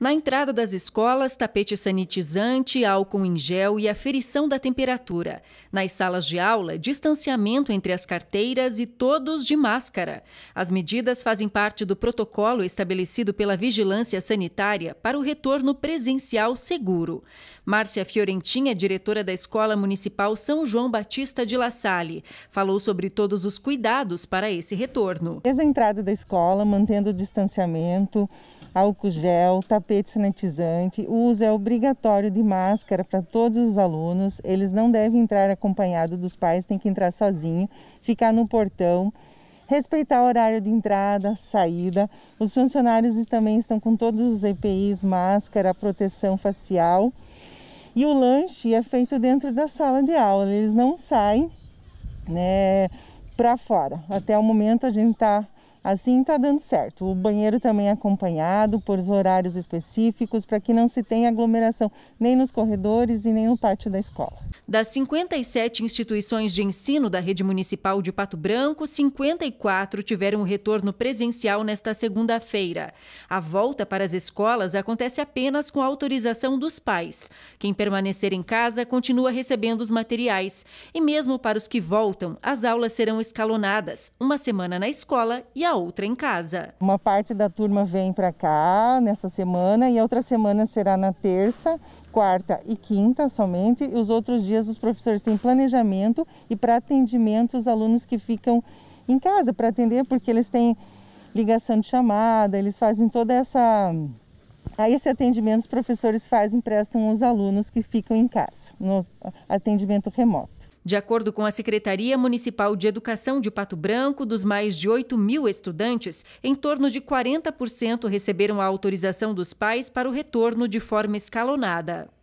Na entrada das escolas, tapete sanitizante, álcool em gel e aferição da temperatura. Nas salas de aula, distanciamento entre as carteiras e todos de máscara. As medidas fazem parte do protocolo estabelecido pela Vigilância Sanitária para o retorno presencial seguro. Márcia Fiorentin é diretora da Escola Municipal São João Batista de La Salle. Falou sobre todos os cuidados para esse retorno. Desde a entrada da escola, mantendo o distanciamento, álcool gel, tapete tapete sanitizante, o uso é obrigatório de máscara para todos os alunos, eles não devem entrar acompanhado dos pais, tem que entrar sozinho, ficar no portão, respeitar o horário de entrada, saída. Os funcionários também estão com todos os EPIs, máscara, proteção facial. E o lanche é feito dentro da sala de aula, eles não saem né, para fora. Até o momento a gente está Assim está dando certo. O banheiro também é acompanhado por horários específicos para que não se tenha aglomeração nem nos corredores e nem no pátio da escola. Das 57 instituições de ensino da rede municipal de Pato Branco, 54 tiveram retorno presencial nesta segunda-feira. A volta para as escolas acontece apenas com autorização dos pais. Quem permanecer em casa continua recebendo os materiais. E mesmo para os que voltam, as aulas serão escalonadas, uma semana na escola e a a outra em casa. Uma parte da turma vem para cá nessa semana e a outra semana será na terça quarta e quinta somente, e os outros dias os professores têm planejamento e para atendimento os alunos que ficam em casa para atender, porque eles têm ligação de chamada, eles fazem toda essa. Aí esse atendimento os professores fazem, prestam os alunos que ficam em casa, no atendimento remoto. De acordo com a Secretaria Municipal de Educação de Pato Branco, dos mais de 8 mil estudantes, em torno de 40% receberam a autorização dos pais para o retorno de forma escalonada.